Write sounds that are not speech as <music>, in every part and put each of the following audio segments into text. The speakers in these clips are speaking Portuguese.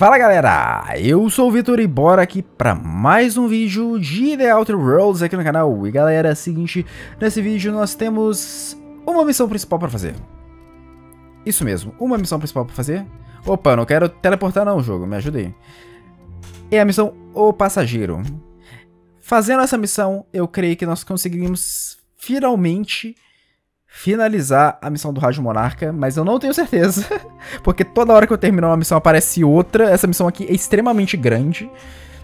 Fala galera, eu sou o Vitor e bora aqui para mais um vídeo de The Outer Worlds aqui no canal. E galera, é o seguinte, nesse vídeo nós temos uma missão principal para fazer. Isso mesmo, uma missão principal para fazer. Opa, não quero teleportar não, jogo, me ajudei. É a missão O Passageiro. Fazendo essa missão, eu creio que nós conseguimos finalmente finalizar a missão do Rádio Monarca, mas eu não tenho certeza, <laughs> porque toda hora que eu terminar uma missão aparece outra. Essa missão aqui é extremamente grande.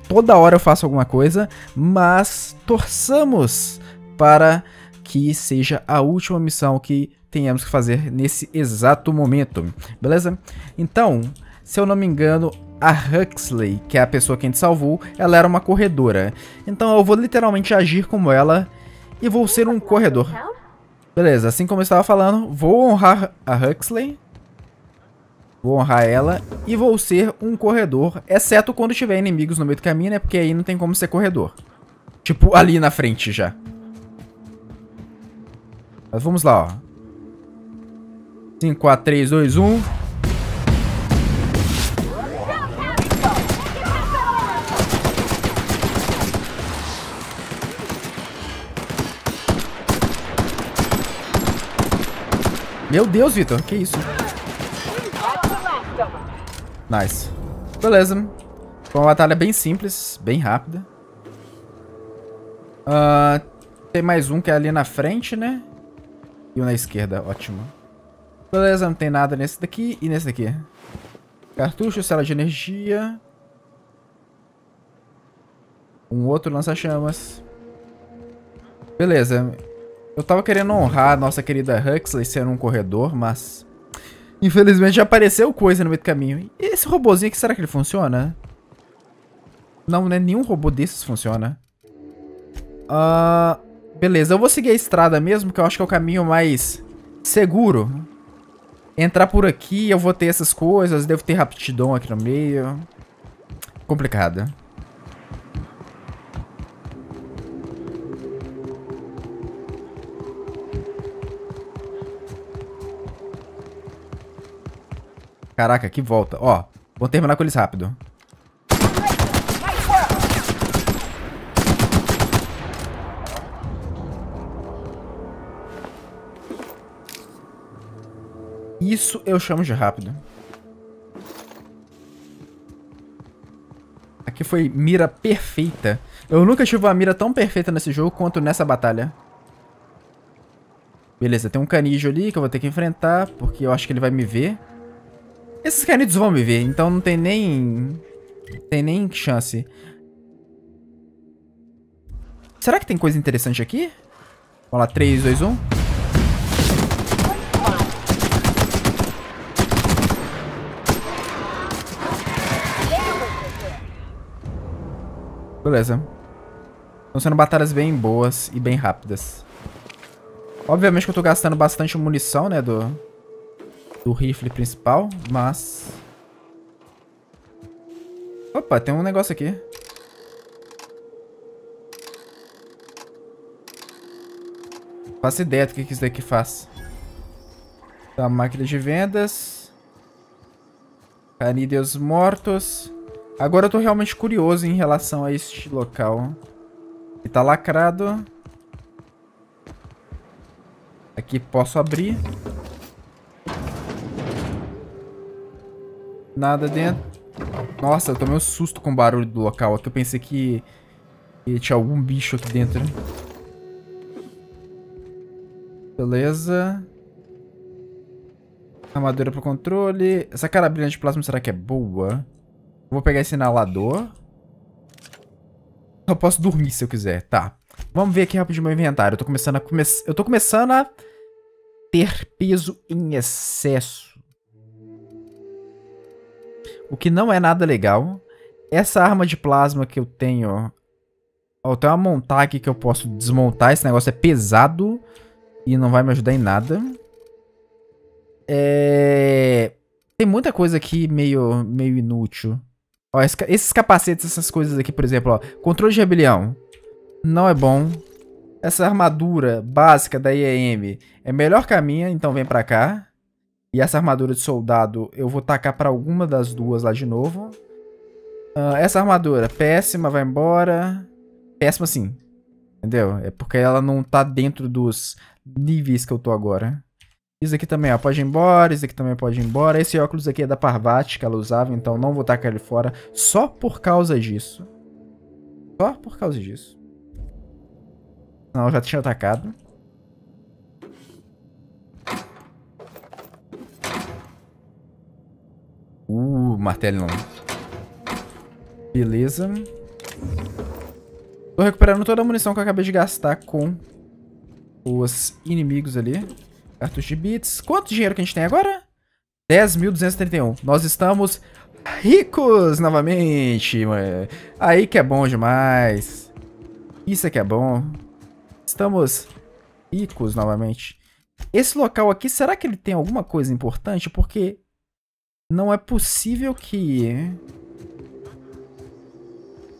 Toda hora eu faço alguma coisa, mas torçamos para que seja a última missão que tenhamos que fazer nesse exato momento, beleza? Então, se eu não me engano, a Huxley, que é a pessoa que a gente salvou, ela era uma corredora. Então eu vou literalmente agir como ela e vou ser um corredor. Beleza, assim como eu estava falando, vou honrar a Huxley. Vou honrar ela e vou ser um corredor, exceto quando tiver inimigos no meio do caminho, né? Porque aí não tem como ser corredor. Tipo, ali na frente já. Mas vamos lá, ó. 5, 4, 3, 2, 1... Meu Deus, Vitor. Que isso? Nice. Beleza. Foi uma batalha bem simples, bem rápida. Uh, tem mais um que é ali na frente, né? E um na esquerda. Ótimo. Beleza, não tem nada nesse daqui e nesse daqui. Cartucho, cela de energia. Um outro lança-chamas. Beleza. Eu tava querendo honrar a nossa querida Huxley sendo um corredor, mas... Infelizmente já apareceu coisa no meio do caminho. E esse robôzinho aqui, será que ele funciona? Não, né? Nenhum robô desses funciona. Uh, beleza, eu vou seguir a estrada mesmo, que eu acho que é o caminho mais seguro. Entrar por aqui, eu vou ter essas coisas, devo ter raptidão aqui no meio. Complicada. Caraca, que volta. Ó, vou terminar com eles rápido. Isso eu chamo de rápido. Aqui foi mira perfeita. Eu nunca tive uma mira tão perfeita nesse jogo quanto nessa batalha. Beleza, tem um canijo ali que eu vou ter que enfrentar, porque eu acho que ele vai me ver. Esses canidos vão me ver, então não tem nem... Tem nem chance. Será que tem coisa interessante aqui? Vamos lá, 3, 2, 1. Beleza. Estão sendo batalhas bem boas e bem rápidas. Obviamente que eu tô gastando bastante munição, né, do, do rifle principal, mas... Opa, tem um negócio aqui. Faço ideia do que, que isso daqui faz. Tá, máquina de vendas. Canídeos mortos. Agora eu tô realmente curioso em relação a este local. E tá lacrado. Aqui posso abrir. Nada dentro. Nossa, eu tomei um susto com o barulho do local aqui. Eu pensei que, que tinha algum bicho aqui dentro, né? Beleza. Armadura para controle. Essa carabina de plasma será que é boa? Vou pegar esse inalador. Eu posso dormir se eu quiser, tá. Vamos ver aqui rapidinho meu inventário. Eu tô começando a, come... eu tô começando a ter peso em excesso o que não é nada legal. Essa arma de plasma que eu tenho, ó, tem uma montar aqui que eu posso desmontar, esse negócio é pesado e não vai me ajudar em nada. É... Tem muita coisa aqui meio, meio inútil. Ó, esses capacetes, essas coisas aqui, por exemplo, ó, controle de rebelião, não é bom. Essa armadura básica da IEM é melhor que a minha, então vem pra cá. E essa armadura de soldado eu vou tacar pra alguma das duas lá de novo. Uh, essa armadura, péssima, vai embora. Péssima sim. Entendeu? É porque ela não tá dentro dos níveis que eu tô agora. Isso aqui também, ó, pode ir embora, isso aqui também pode ir embora. Esse óculos aqui é da Parvati, que ela usava, então não vou tacar ele fora só por causa disso. Só por causa disso. Não, eu já tinha atacado. Uh, martelo não. Beleza. Tô recuperando toda a munição que eu acabei de gastar com os inimigos ali. Cartucho de bits. Quanto dinheiro que a gente tem agora? 10.231. Nós estamos ricos novamente. Aí que é bom demais. Isso é que é bom. Estamos ricos novamente. Esse local aqui, será que ele tem alguma coisa importante? Porque não é possível que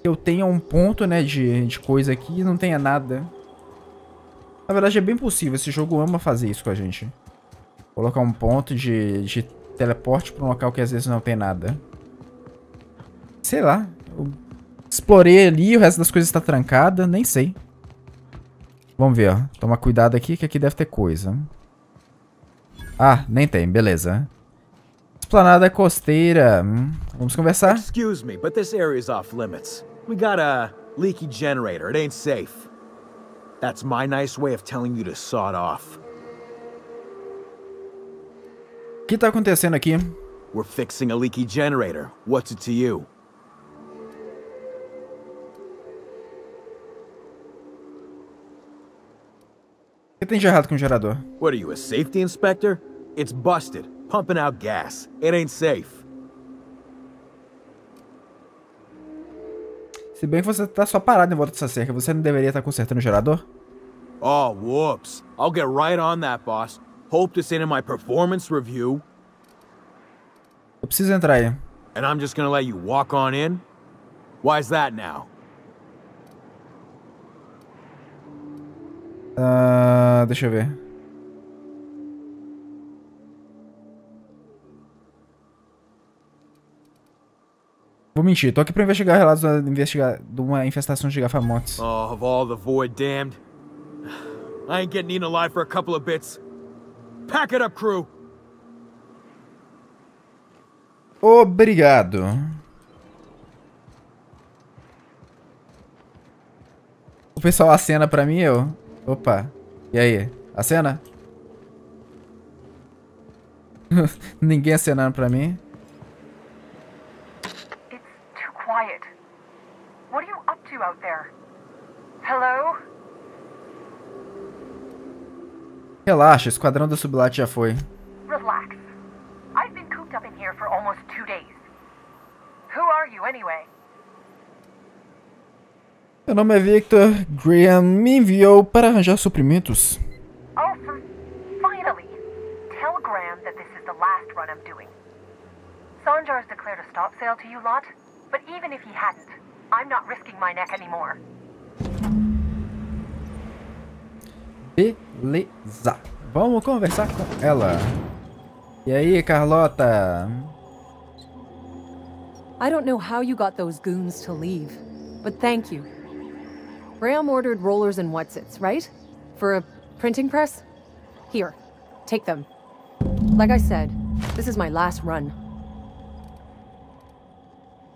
eu tenha um ponto, né, de, de coisa aqui e não tenha nada. Na verdade, é bem possível. Esse jogo ama fazer isso com a gente. Colocar um ponto de, de teleporte pra um local que às vezes não tem nada. Sei lá. Eu explorei ali, o resto das coisas tá trancada, nem sei. Vamos ver, ó. Toma cuidado aqui, que aqui deve ter coisa. Ah, nem tem, beleza. Esplanada costeira. Hum, vamos conversar? Excuse me, but this area is off limits. We got a leaky generator. It ain't safe. That's my nice way of telling you to saw it off. O que tá acontecendo aqui? We're fixing a leaky generator. What's it to you? O que tem de errado com o gerador? What are you, a safety inspector? It's busted pumping out gas. It ain't safe. Se bem que você tá só parado em volta dessa cerca, você não deveria estar tá consertando o gerador? Oh, whoops. I'll get right on that, boss. Hope this ain't in my performance review. Eu preciso entrar aí. And I'm just gonna let you walk on in? is that now? Uh, deixa eu ver. Vou mentir, tô aqui pra investigar relatos de, investigar, de uma infestação de gafamotes. Oh, of all the void damned. I ain't getting eaten alive for a couple of bits. Pack it up, crew! Obrigado. O pessoal acena pra mim eu. Opa. E aí? Acena? <laughs> Ninguém acenando pra mim. Relaxa, o esquadrão do Sublat já foi. Relax. I've been cooped up in here for almost two days. Who are you anyway? Meu nome é Victor. Graham me enviou para arranjar suprimentos. Oh, Graham run Sanjar's declared a stop sale to you lot, but even if he hadn't, I'm not risking my neck anymore. Beleza. Vamos conversar com ela. E aí, Carlota? I don't know how you got those goons to leave, but thank you. Graham ordered rollers and whatsits, right? For a printing press? Here, take them. Like I said, this is my last run.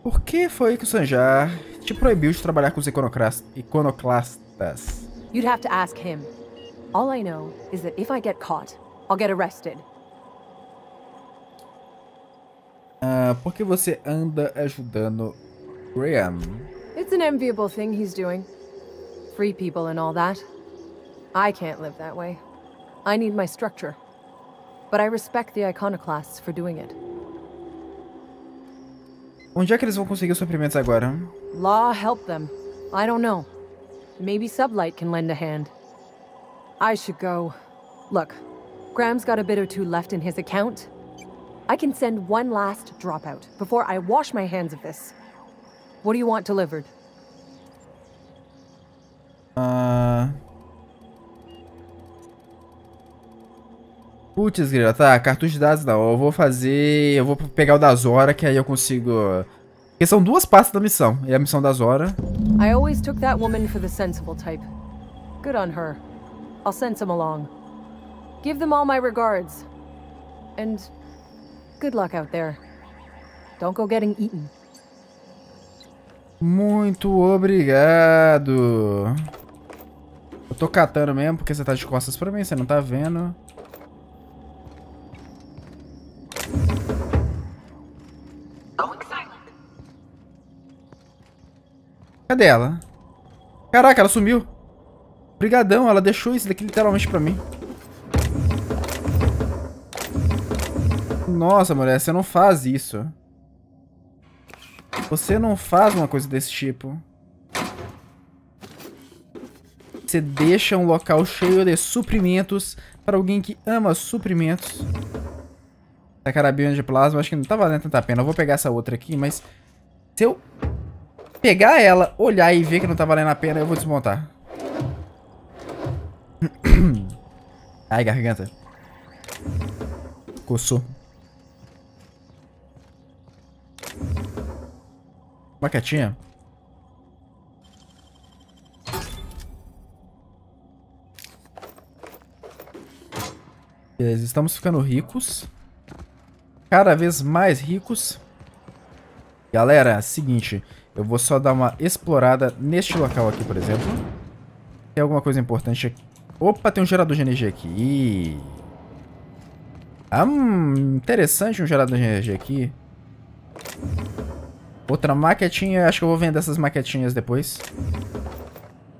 Por que foi que o Sanjar te proibiu de trabalhar com os iconoclastas? You'd have to ask him. All I know is that if I get caught, I'll get arrested. Ah, por que você anda ajudando Graham? It's an enviable thing he's doing. Free people and all that. I can't live that way. I need my structure. But I respect the iconoclasts for doing it. Onde é que eles vão conseguir os suprimentos agora? Law help them. I don't know. Maybe Sublight can lend a hand. I should go. Look, Graham's got a bit or two left in his account. I can send one last dropout before I wash my hands of this. What do you want delivered? Uh... Putz, grila, tá, cartucho de dados não. Eu vou fazer. Eu vou pegar o da Zora, que aí eu consigo. Porque são duas partes da missão. E a missão da Zora. I always took that woman for the sensible type. Good on her. I'll send some along. Give them all my regards. And good luck out there. Don't go getting eaten. Muito obrigado. Eu tô catando mesmo porque você tá de costas pra mim, você não tá vendo. Cadê ela? Caraca, ela sumiu. Obrigadão, ela deixou isso daqui literalmente pra mim. Nossa, mulher, você não faz isso. Você não faz uma coisa desse tipo. Você deixa um local cheio de suprimentos para alguém que ama suprimentos. A carabina de plasma, acho que não tá valendo tanta pena. Eu vou pegar essa outra aqui, mas... Se eu pegar ela, olhar e ver que não tá valendo a pena, eu vou desmontar. <coughs> Ai, garganta. Coçou. Maquetinha. Beleza, estamos ficando ricos. Cada vez mais ricos. Galera, seguinte. Eu vou só dar uma explorada neste local aqui, por exemplo. Tem alguma coisa importante aqui Opa, tem um gerador de energia aqui. Ah, hum, interessante um gerador de energia aqui. Outra maquetinha. Acho que eu vou vender essas maquetinhas depois.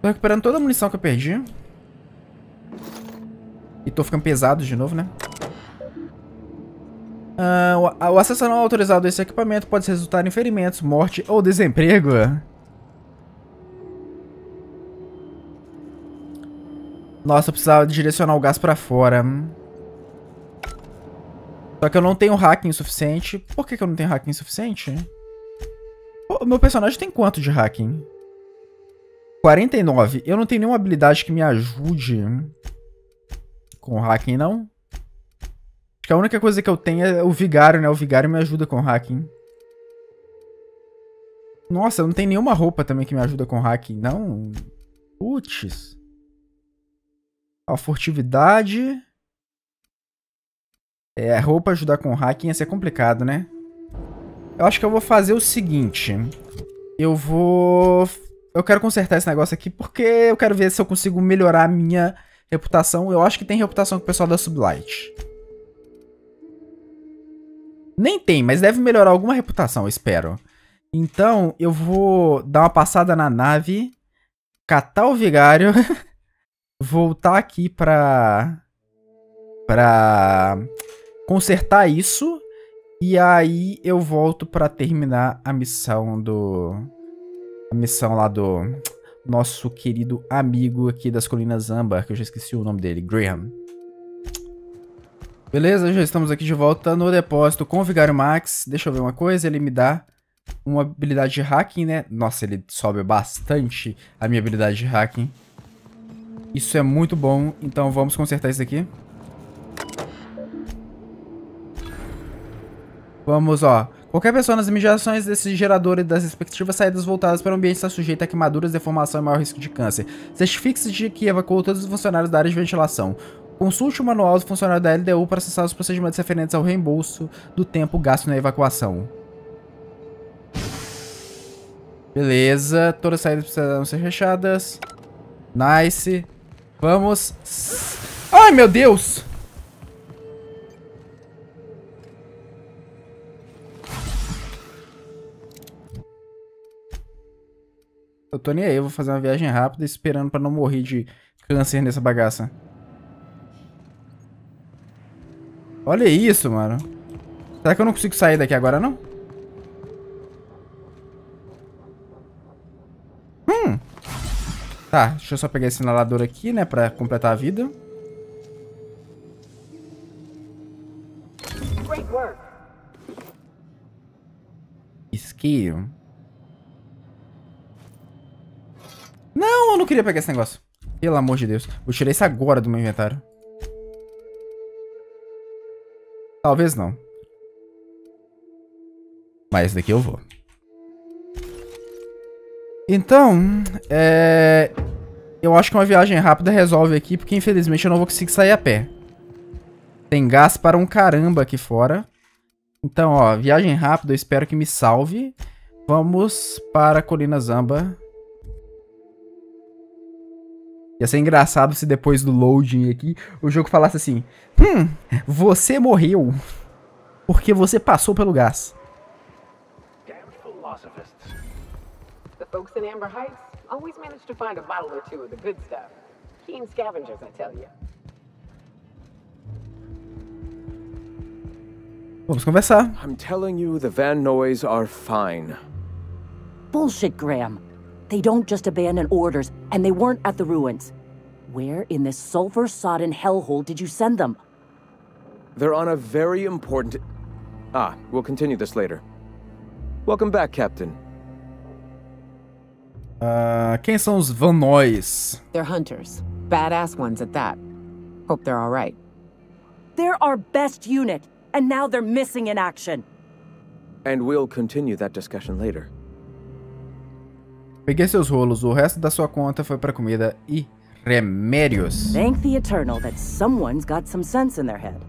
Tô recuperando toda a munição que eu perdi. E tô ficando pesado de novo, né? Ah, o, o acesso não autorizado a esse equipamento pode resultar em ferimentos, morte ou desemprego. Nossa, eu precisava direcionar o gás pra fora. Só que eu não tenho hacking suficiente. Por que, que eu não tenho hacking suficiente? O meu personagem tem quanto de hacking? 49. Eu não tenho nenhuma habilidade que me ajude com hacking, não? Acho que a única coisa que eu tenho é o vigário, né? O vigário me ajuda com hacking. Nossa, não tem nenhuma roupa também que me ajuda com hacking, não? Putz. A furtividade. É, roupa ajudar com o hacking ia ser complicado, né? Eu acho que eu vou fazer o seguinte. Eu vou... Eu quero consertar esse negócio aqui porque eu quero ver se eu consigo melhorar a minha reputação. Eu acho que tem reputação com o pessoal da Sublight. Nem tem, mas deve melhorar alguma reputação, eu espero. Então, eu vou dar uma passada na nave, catar o vigário... <laughs> voltar aqui pra. pra. consertar isso. E aí eu volto pra terminar a missão do. a missão lá do. nosso querido amigo aqui das Colinas Âmbar, que eu já esqueci o nome dele, Graham. Beleza, já estamos aqui de volta no depósito com o Vigário Max. Deixa eu ver uma coisa, ele me dá uma habilidade de hacking, né? Nossa, ele sobe bastante a minha habilidade de hacking. Isso é muito bom, então vamos consertar isso aqui. Vamos, ó. Qualquer pessoa nas imediações desse gerador e das respectivas saídas voltadas para o ambiente está sujeita a queimaduras, deformação e maior risco de câncer. Certifique-se de que evacuou todos os funcionários da área de ventilação. Consulte o manual do funcionário da LDU para acessar os procedimentos referentes ao reembolso do tempo gasto na evacuação. Beleza, todas as saídas precisam ser fechadas. Nice. Vamos... Ai, meu Deus! Eu tô nem aí, eu vou fazer uma viagem rápida esperando pra não morrer de câncer nessa bagaça. Olha isso, mano. Será que eu não consigo sair daqui agora, não? Tá, deixa eu só pegar esse inalador aqui, né, pra completar a vida. Isqueiro. Não, eu não queria pegar esse negócio. Pelo amor de Deus. Vou tirar isso agora do meu inventário. Talvez não. Mas daqui eu vou. Então, é... Eu acho que uma viagem rápida resolve aqui, porque infelizmente eu não vou conseguir sair a pé. Tem gás para um caramba aqui fora. Então, ó, viagem rápida, eu espero que me salve. Vamos para a Colina Zamba. Ia ser engraçado se depois do loading aqui, o jogo falasse assim... Hum, você morreu porque você passou pelo gás. Folks in Amber Heights always manage to find a bottle or two of the good stuff. Keen scavengers, I tell you. Vamos conversar. I'm telling you, the Van Noys are fine. Bullshit, Graham. They don't just abandon orders, and they weren't at the ruins. Where in this sulfur-sodden hellhole did you send them? They're on a very important... Ah, we'll continue this later. Welcome back, Captain. Uh, quem são os Vanóis? They're hunters. Badass ones at that. Hope they're all right. They're our best unit, and now they're missing in action. And we'll continue that discussion later. Peguei seus rolos, o resto da sua conta foi para comida e remédios. Thank the Eternal that someone's got some sense in their head.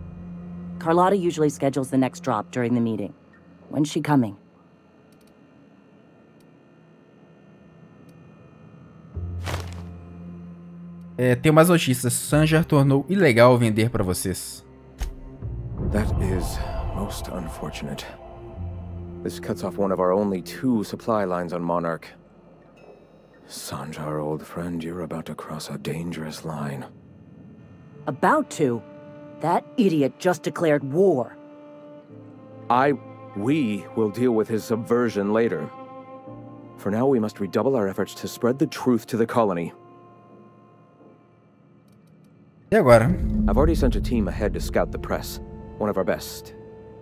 Carlotta usually schedules the next drop during the meeting. When's she coming? É, tenho mais notícias. Sanjar tornou ilegal vender para vocês. That is most unfortunate. This cuts off one of our only two supply lines on Monarch. Sanjar, old friend, you're about to cross a dangerous line. About to? That idiot just declared war. I... we will deal with his subversion later. For now, we must redouble our efforts to spread the truth to the colony. E agora? I've already sent a team ahead to scout the press. One of our best.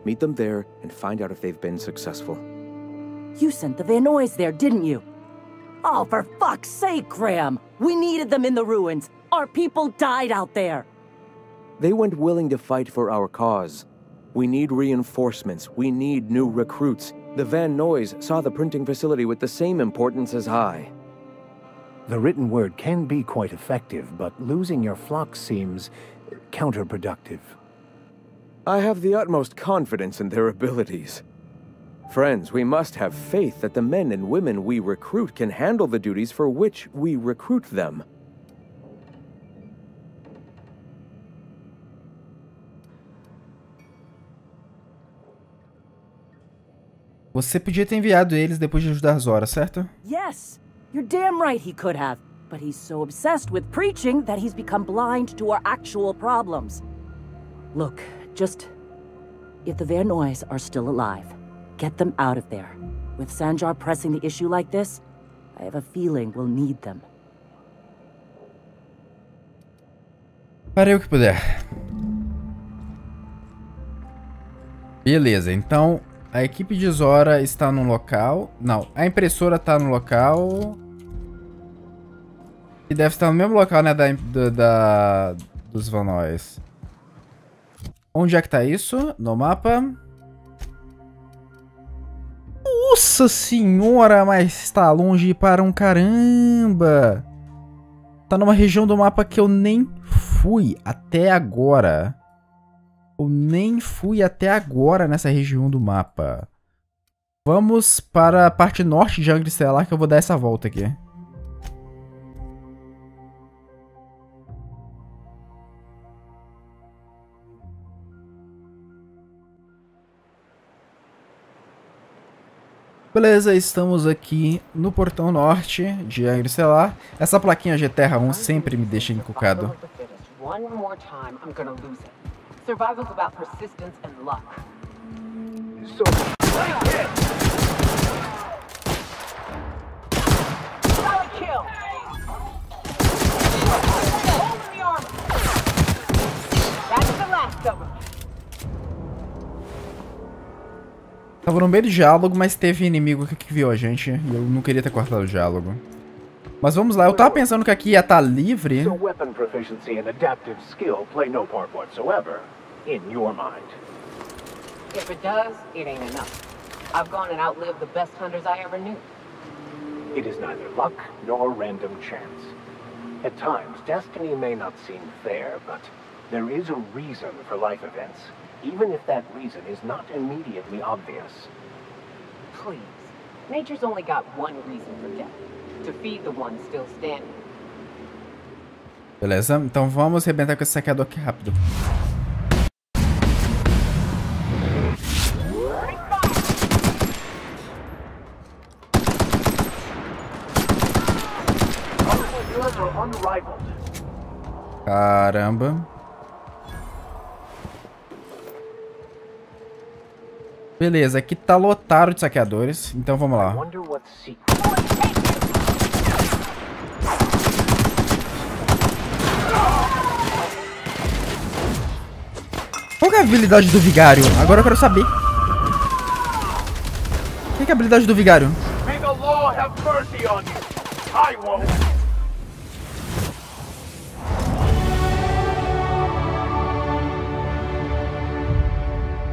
Meet them there and find out if they've been successful. You sent the Van Noys there, didn't you? Oh, for fuck's sake, Graham! We needed them in the ruins. Our people died out there. They went willing to fight for our cause. We need reinforcements. We need new recruits. The Van Noys saw the printing facility with the same importance as I. The written word can be quite effective, but losing your flock seems counterproductive. I have the utmost confidence in their abilities. Friends, we must have faith that the men and women we recruit can handle the duties for which we recruit them. Você podia ter enviado eles depois de ajudar Zora, certo? Yes. You're damn right he could have, but he's so obsessed with preaching that he's become blind to our actual problems. Look, just... If the Vernois are still alive, get them out of there. With Sanjar pressing the issue like this, I have a feeling we'll need them. Parei o que puder. Beleza, então A equipe de Zora está no local. Não, a impressora está no local. E deve estar no mesmo local, né, da, da, dos Vanóis. Onde é que tá isso? No mapa. Nossa senhora, mas está longe para um caramba. Tá numa região do mapa que eu nem fui até agora. Eu nem fui até agora nessa região do mapa. Vamos para a parte norte de Angre Estelar que eu vou dar essa volta aqui. Beleza, estamos aqui no portão norte de Angre Estelar. Essa plaquinha de Terra 1 sempre me deixa encucado. One more time, I'm gonna lose Survival's about persistence and luck. So, Tava no meio do diálogo, mas teve inimigo que viu a gente. E eu não queria ter cortado o diálogo. Mas vamos lá, eu tava pensando que aqui ia estar tá livre. in your mind. If it does, it ain't enough. I've gone and outlived the best hunters I ever knew. It is neither luck nor random chance. At times, destiny may not seem fair, but there is a reason for life events, even if that reason is not immediately obvious. Please, nature's only got one reason for death, to feed the one still standing. Beleza? Então vamos arrebentar com esse saqueador aqui rápido. Caramba. Beleza, aqui tá lotado de saqueadores. Então vamos lá. Qual é a habilidade do vigário? Agora eu quero saber. Qual que é a habilidade do vigário? May the law have mercy on you. I won't.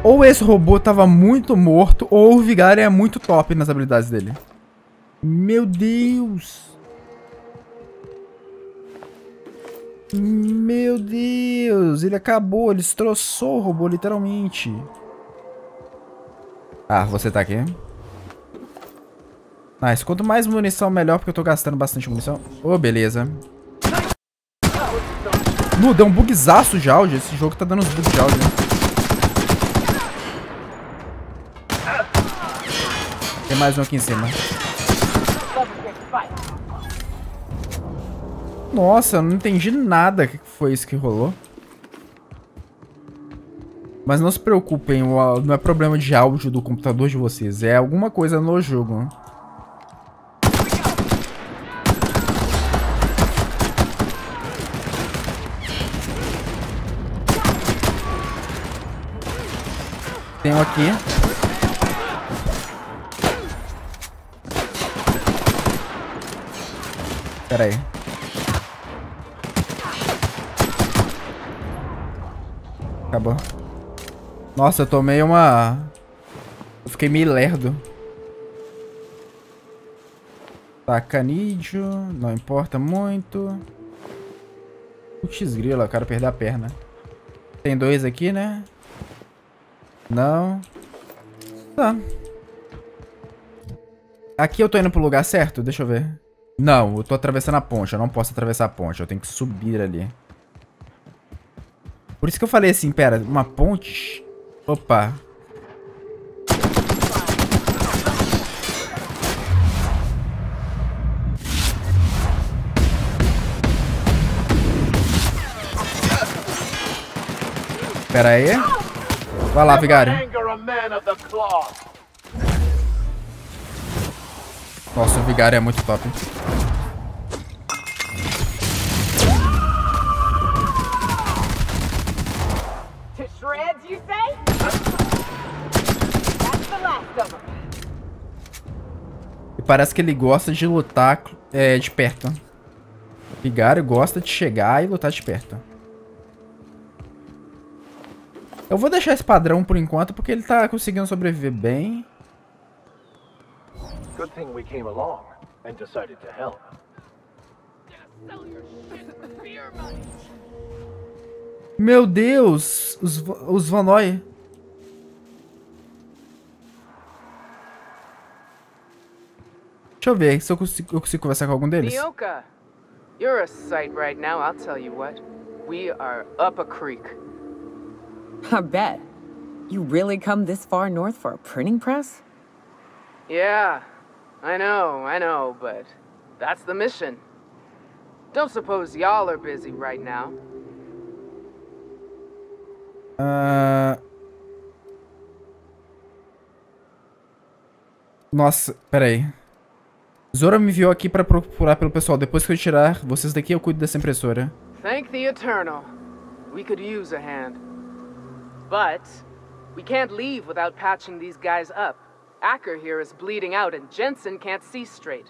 ou esse robô tava muito morto, ou o Vigário é muito top nas habilidades dele. Meu Deus! Meu Deus! Ele acabou, ele destroçou o robô, literalmente. Ah, você tá aqui? Nice. Quanto mais munição, melhor, porque eu tô gastando bastante munição. Oh, beleza. Nu, deu um bugzaço de áudio. Esse jogo tá dando uns bugs de áudio. Tem mais um aqui em cima. Nossa, eu não entendi nada. O que foi isso que rolou? Mas não se preocupem, não é problema de áudio do computador de vocês. É alguma coisa no jogo. Tem um aqui. Pera aí. Acabou. Nossa, eu tomei uma... Eu fiquei meio lerdo. Sacanídeo, tá, não importa muito. Putz grila, quero perder a perna. Tem dois aqui, né? Não. Tá. Aqui eu tô indo pro lugar certo? Deixa eu ver. Não, eu tô atravessando a ponte. Eu não posso atravessar a ponte. Eu tenho que subir ali. Por isso que eu falei assim, pera, uma ponte? Opa. Pera aí. Vai lá, vigário. Nossa, o vigário é muito top. Hein? E parece que ele gosta de lutar é, de perto. O vigário gosta de chegar e lutar de perto. Eu vou deixar esse padrão por enquanto, porque ele tá conseguindo sobreviver bem. Good thing we came along and decided to help. Meu Deus, os, os Vanoy. Deixa eu ver se eu consigo, eu consigo conversar com algum deles. Mioka, you're a sight right now, I'll tell you what. We are up a creek. I bet. You really come this far north for a printing press? Yeah, I know, I know, but that's the mission. Don't suppose y'all are busy right now. Uh... Nossa, peraí. Zora me enviou aqui pra procurar pelo pessoal. Depois que eu tirar vocês daqui, eu cuido dessa impressora. Thank the Eternal. We could use a hand. But we can't leave without patching these guys up. Acker here is bleeding out and Jensen can't see straight.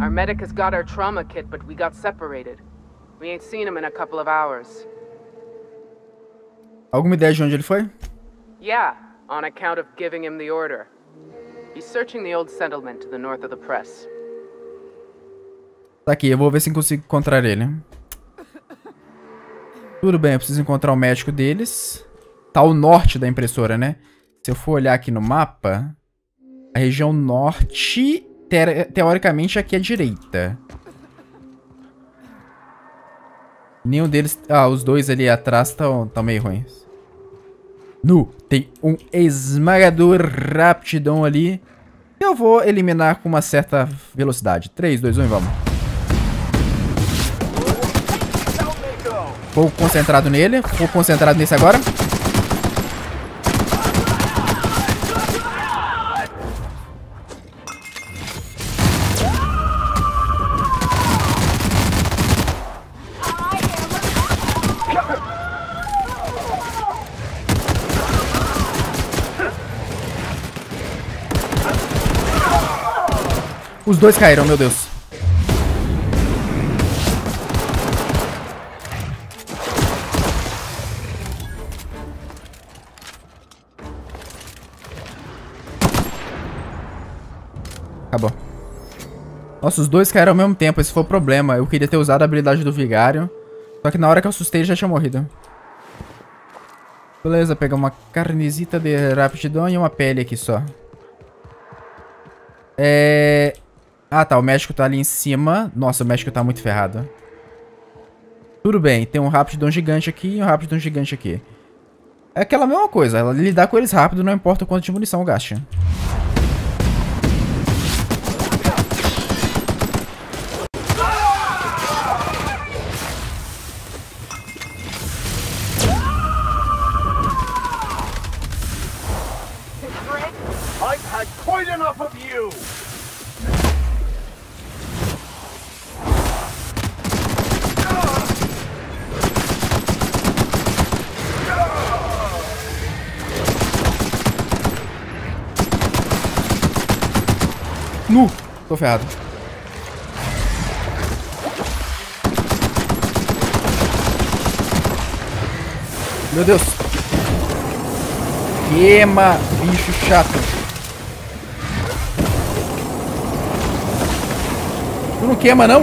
Our medic has got our trauma kit, but we got separated. We ain't seen him in a couple of hours. Alguma ideia de onde ele foi? Yeah, on account of giving him the order. He's searching the old settlement to the north of the press. Tá aqui, eu vou ver se consigo encontrar ele. Tudo bem, eu preciso encontrar o médico deles. Tá ao norte da impressora, né? Se eu for olhar aqui no mapa... A região norte, te teoricamente, aqui à direita. Nenhum deles... Ah, os dois ali atrás estão meio ruins. Nu, tem um esmagador raptidão ali. Eu vou eliminar com uma certa velocidade. 3, 2, 1 e vamos. Vou concentrado nele. Vou concentrado nesse agora. Os dois caíram, meu Deus. Acabou. Nossa, os dois caíram ao mesmo tempo. Esse foi o problema. Eu queria ter usado a habilidade do Vigário. Só que na hora que eu assustei, já tinha morrido. Beleza, pegar uma carnezita de rapidão e uma pele aqui só. É... Ah, tá. O México tá ali em cima. Nossa, o México tá muito ferrado. Tudo bem. Tem um Rapidon gigante aqui e um Rapidon gigante aqui. É aquela mesma coisa. Ela lidar com eles rápido, não importa o quanto de munição gaste. ferrado. Meu Deus. Queima, bicho chato. Tu não queima, não?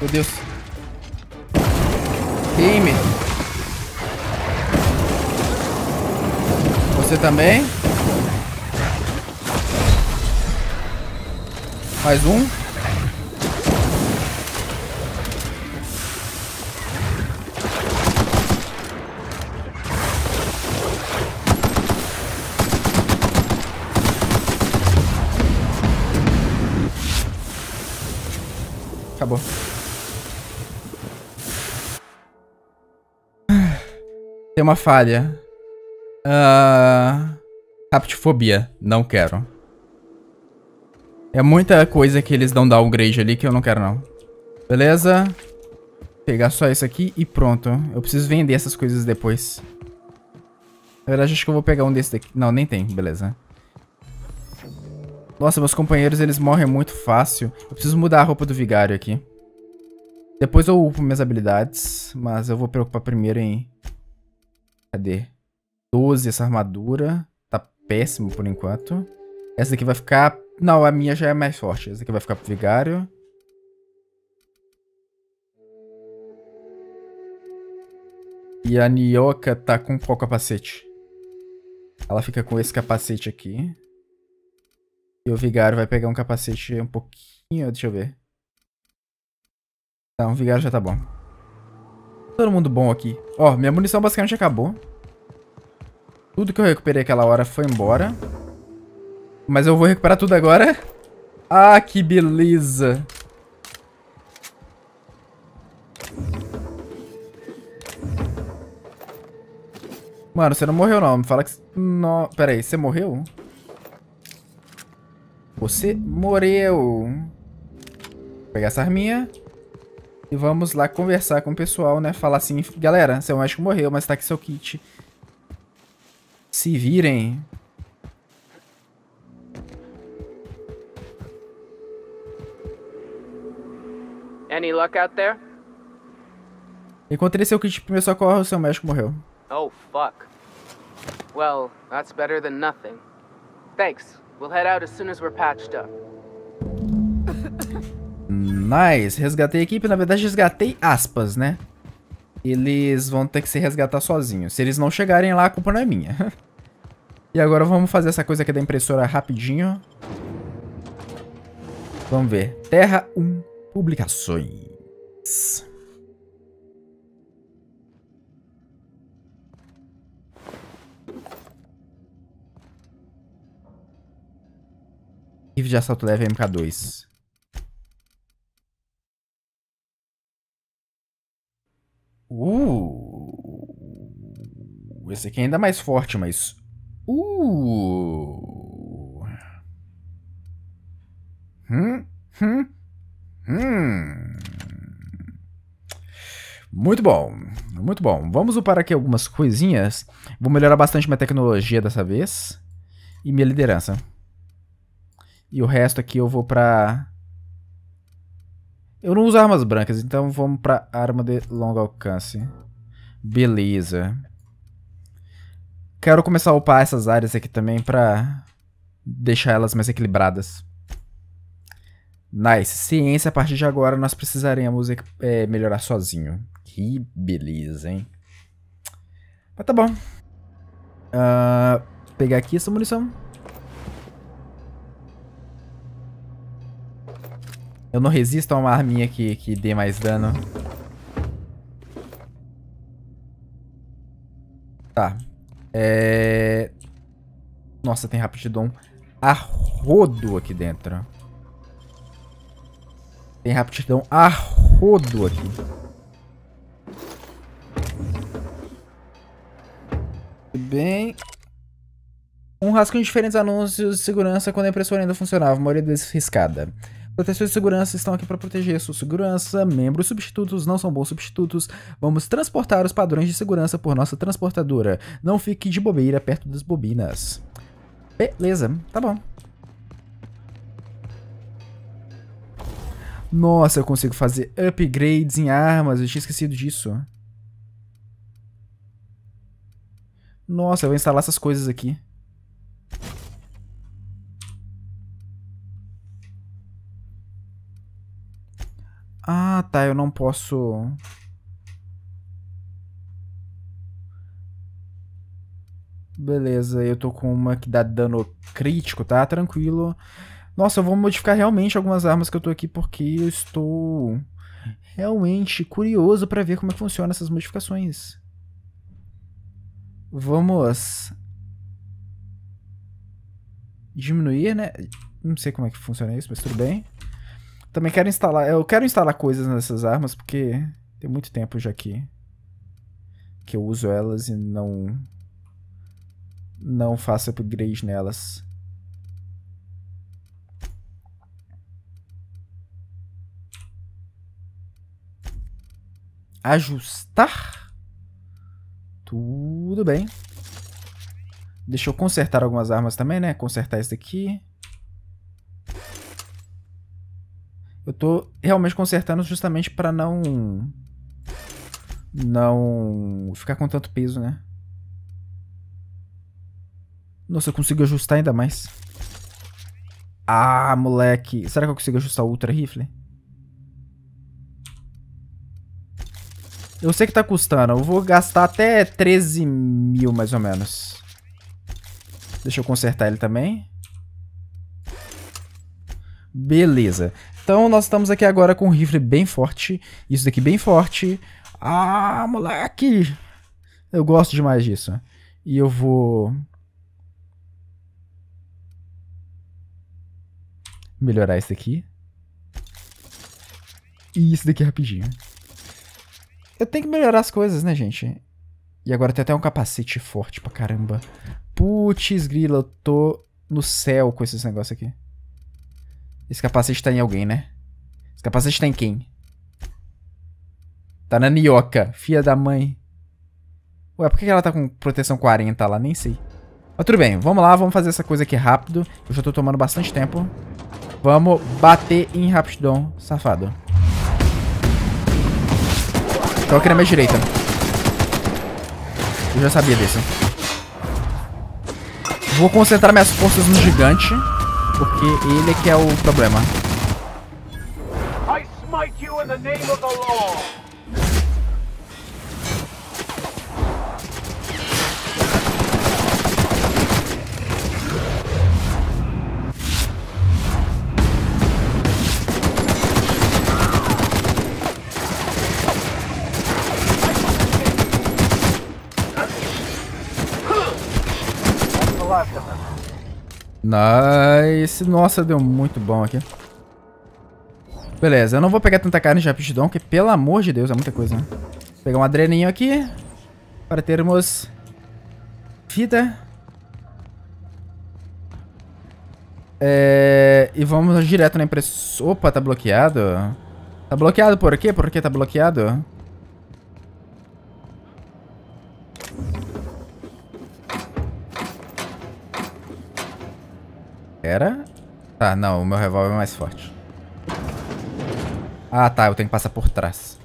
Meu Deus. Queime. Você também? Mais um. Acabou. Tem uma falha. Uh... Raptofobia. Não quero. É muita coisa que eles dão downgrade ali que eu não quero, não. Beleza. pegar só isso aqui e pronto. Eu preciso vender essas coisas depois. Na verdade, acho que eu vou pegar um desse daqui. Não, nem tem. Beleza. Nossa, meus companheiros, eles morrem muito fácil. Eu preciso mudar a roupa do vigário aqui. Depois eu upo minhas habilidades, mas eu vou preocupar primeiro em... Cadê? 12 essa armadura. Tá péssimo por enquanto. Essa daqui vai ficar não, a minha já é mais forte. Essa aqui vai ficar pro vigário. E a Nioca tá com qual capacete? Ela fica com esse capacete aqui. E o Vigário vai pegar um capacete um pouquinho... Deixa eu ver. Tá, um Vigário já tá bom. Todo mundo bom aqui. Ó, minha munição basicamente acabou. Tudo que eu recuperei aquela hora foi embora. Mas eu vou recuperar tudo agora. Ah, que beleza. Mano, você não morreu não. Me fala que... não. Pera aí, você morreu? Você morreu. Vou pegar essa arminha. E vamos lá conversar com o pessoal, né? Falar assim, galera, seu é que morreu, mas tá aqui seu kit. Se virem. Any luck out there? Encontrei seu kit de primeiro tipo, socorro, seu médico morreu. Oh, fuck. Well, that's better than nothing. Thanks. We'll head out as soon as we're patched up. Nice. Resgatei a equipe. Na verdade, resgatei aspas, né? Eles vão ter que se resgatar sozinhos. Se eles não chegarem lá, a culpa não é minha. <laughs> e agora vamos fazer essa coisa aqui da impressora rapidinho. Vamos ver. Terra 1. Publicações. Rifle de assalto leve MK2. Uh! Esse aqui é ainda mais forte, mas... Uh! Hum? Hum? Hum. Muito bom, muito bom. Vamos upar aqui algumas coisinhas. Vou melhorar bastante minha tecnologia dessa vez. E minha liderança. E o resto aqui eu vou pra... Eu não uso armas brancas, então vamos pra arma de longo alcance. Beleza. Quero começar a upar essas áreas aqui também pra deixar elas mais equilibradas. Nice. Ciência, a partir de agora nós precisaremos é, é melhorar sozinho. Que beleza, hein? Mas tá bom. Uh, pegar aqui essa munição. Eu não resisto a uma arminha que, que dê mais dano. Tá. É... Nossa, tem rapididão a rodo aqui dentro. Tem raptidão a rodo aqui. bem. Um rascunho de diferentes anúncios de segurança quando a impressora ainda funcionava, a maioria desriscada. Proteções de segurança estão aqui para proteger sua segurança. Membros substitutos não são bons substitutos. Vamos transportar os padrões de segurança por nossa transportadora. Não fique de bobeira perto das bobinas. Beleza, tá bom. Nossa, eu consigo fazer upgrades em armas. Eu tinha esquecido disso. Nossa, eu vou instalar essas coisas aqui. Ah, tá. Eu não posso... Beleza, eu tô com uma que dá dano crítico, tá? Tranquilo. Nossa, eu vou modificar realmente algumas armas que eu tô aqui porque eu estou realmente curioso para ver como é que funciona essas modificações. Vamos diminuir, né? Não sei como é que funciona isso, mas tudo bem. Também quero instalar, eu quero instalar coisas nessas armas porque tem muito tempo já que que eu uso elas e não não faço upgrade nelas. ajustar. Tudo bem. Deixa eu consertar algumas armas também, né? Consertar esse daqui. Eu tô realmente consertando justamente pra não... Não ficar com tanto peso, né? Nossa, eu consigo ajustar ainda mais. Ah, moleque. Será que eu consigo ajustar o Ultra Rifle? Eu sei que tá custando. Eu vou gastar até 13 mil, mais ou menos. Deixa eu consertar ele também. Beleza. Então, nós estamos aqui agora com um rifle bem forte. Isso daqui bem forte. Ah, moleque! Eu gosto demais disso. E eu vou... Melhorar isso daqui. E isso daqui rapidinho. Eu tenho que melhorar as coisas, né, gente? E agora tem até um capacete forte pra caramba. Putz, grila, eu tô no céu com esses negócios aqui. Esse capacete tá em alguém, né? Esse capacete tá em quem? Tá na Nioca, filha da mãe. Ué, por que ela tá com proteção 40 lá? Nem sei. Mas tudo bem, vamos lá, vamos fazer essa coisa aqui rápido. Eu já tô tomando bastante tempo. Vamos bater em rapidão, safado. Estão aqui na minha direita. Eu já sabia disso. Vou concentrar minhas forças no gigante. Porque ele é que é o problema. Eu te you in the name Nice. Nossa, deu muito bom aqui. Beleza, eu não vou pegar tanta carne de rapidão, porque, pelo amor de Deus, é muita coisa, né? Vou pegar um adreninho aqui. Para termos... Vida. É... E vamos direto na impressora... Opa, tá bloqueado. Tá bloqueado por quê? Por que tá bloqueado? Era? Tá, não, o meu revólver é mais forte. Ah, tá, eu tenho que passar por trás.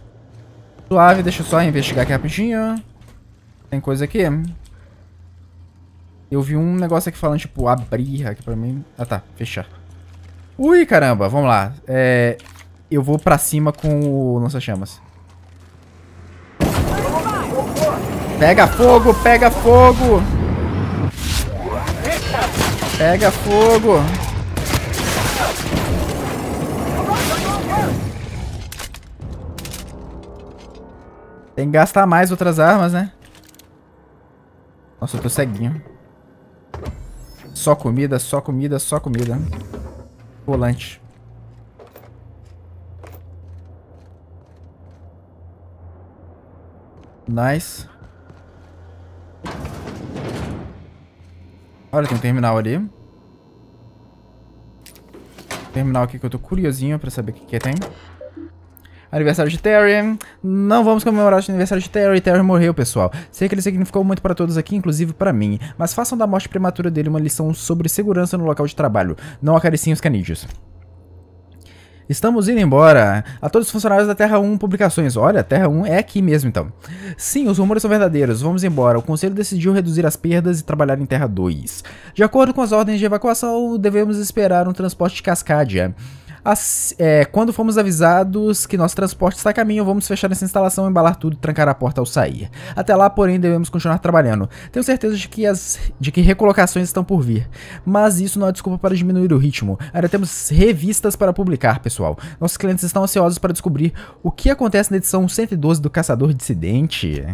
Suave, deixa eu só investigar aqui rapidinho. Tem coisa aqui. Eu vi um negócio aqui falando, tipo, abrir aqui pra mim. Ah, tá, fechar. Ui, caramba, vamos lá. É, eu vou pra cima com o lança-chamas. Pega fogo, pega fogo! Pega fogo! Tem que gastar mais outras armas, né? Nossa, eu tô ceguinho. Só comida, só comida, só comida. Volante. Nice. Olha, tem um terminal ali. Terminal aqui que eu tô curiosinho pra saber o que que tem. Aniversário de Terry. Não vamos comemorar o aniversário de Terry. Terry morreu, pessoal. Sei que ele significou muito para todos aqui, inclusive para mim. Mas façam da morte prematura dele uma lição sobre segurança no local de trabalho. Não acariciem os canídeos. Estamos indo embora. A todos os funcionários da Terra 1 Publicações. Olha, Terra 1 é aqui mesmo então. Sim, os rumores são verdadeiros. Vamos embora. O conselho decidiu reduzir as perdas e trabalhar em Terra 2. De acordo com as ordens de evacuação, devemos esperar um transporte de Cascadia é, quando fomos avisados que nosso transporte está a caminho, vamos fechar essa instalação, embalar tudo e trancar a porta ao sair. Até lá, porém, devemos continuar trabalhando. Tenho certeza de que, as, de que recolocações estão por vir, mas isso não é desculpa para diminuir o ritmo. Ainda temos revistas para publicar, pessoal. Nossos clientes estão ansiosos para descobrir o que acontece na edição 112 do Caçador Dissidente.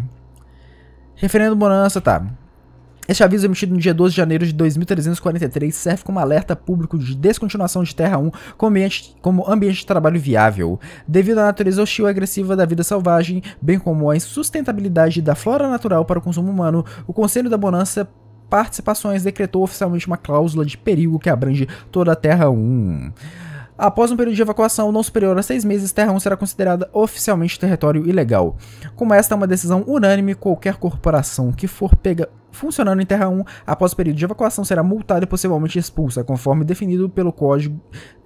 Referendo Bonança, tá. Este aviso é emitido no dia 12 de janeiro de 2343 serve como alerta público de descontinuação de Terra 1 como ambiente, como ambiente de trabalho viável. Devido à natureza hostil e agressiva da vida selvagem, bem como à insustentabilidade da flora natural para o consumo humano, o Conselho da Bonança Participações decretou oficialmente uma cláusula de perigo que abrange toda a Terra 1. Após um período de evacuação não superior a seis meses, Terra 1 será considerada oficialmente território ilegal. Como esta é uma decisão unânime, qualquer corporação que for pega funcionando em Terra 1 após o período de evacuação será multada e possivelmente expulsa, conforme definido pelo código,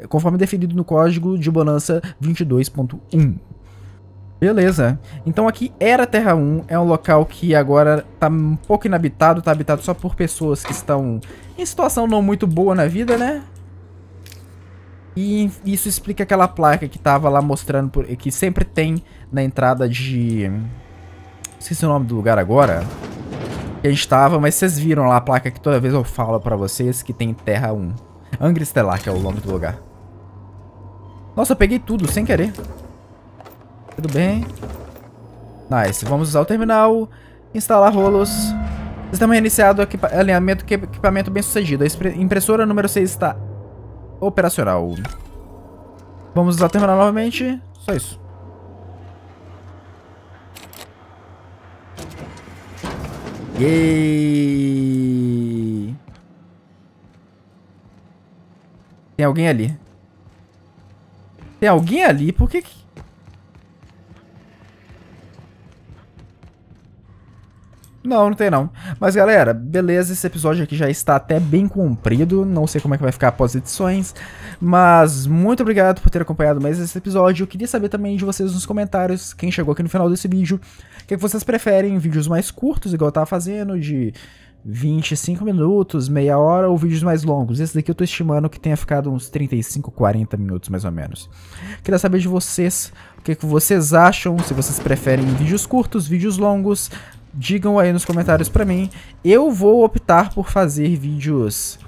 conforme definido no código de bonança 22.1. Beleza. Então aqui era Terra 1, é um local que agora tá um pouco inabitado, tá habitado só por pessoas que estão em situação não muito boa na vida, né? E isso explica aquela placa que tava lá mostrando, por, que sempre tem na entrada de... Esqueci o nome do lugar agora. Que a gente tava, mas vocês viram lá a placa que toda vez eu falo pra vocês que tem Terra 1. Angra Estelar, que é o nome do lugar. Nossa, eu peguei tudo, sem querer. Tudo bem. Nice. Vamos usar o terminal, instalar rolos. Sistema reiniciado, equipa alinhamento, equipamento bem sucedido. A impressora número 6 está operacional. Vamos usar terminal novamente. Só isso. Yay! Tem alguém ali. Tem alguém ali? Por que que... Não, não tem não. Mas galera, beleza, esse episódio aqui já está até bem comprido, não sei como é que vai ficar após edições, mas muito obrigado por ter acompanhado mais esse episódio. Eu queria saber também de vocês nos comentários, quem chegou aqui no final desse vídeo, o que, é que vocês preferem, vídeos mais curtos, igual eu tava fazendo, de 25 minutos, meia hora ou vídeos mais longos. Esse daqui eu tô estimando que tenha ficado uns 35, 40 minutos mais ou menos. Queria saber de vocês o que é vocês acham, se vocês preferem vídeos curtos, vídeos longos digam aí nos comentários pra mim. Eu vou optar por fazer vídeos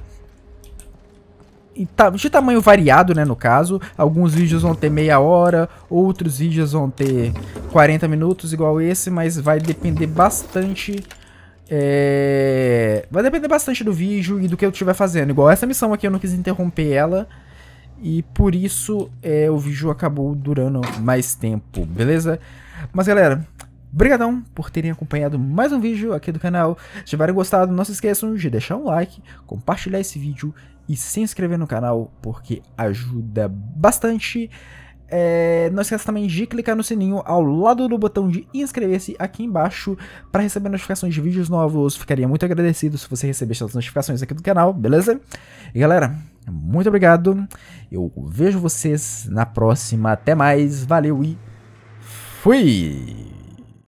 de tamanho variado, né, no caso. Alguns vídeos vão ter meia hora, outros vídeos vão ter 40 minutos, igual esse, mas vai depender bastante... É... Vai depender bastante do vídeo e do que eu estiver fazendo. Igual essa missão aqui, eu não quis interromper ela. E por isso é, o vídeo acabou durando mais tempo, beleza? Mas galera, Obrigadão por terem acompanhado mais um vídeo aqui do canal. Se tiverem gostado, não se esqueçam de deixar um like, compartilhar esse vídeo e se inscrever no canal, porque ajuda bastante. É, não esqueça também de clicar no sininho ao lado do botão de inscrever-se aqui embaixo para receber notificações de vídeos novos. Ficaria muito agradecido se você recebesse as notificações aqui do canal, beleza? E galera, muito obrigado. Eu vejo vocês na próxima. Até mais. Valeu e fui!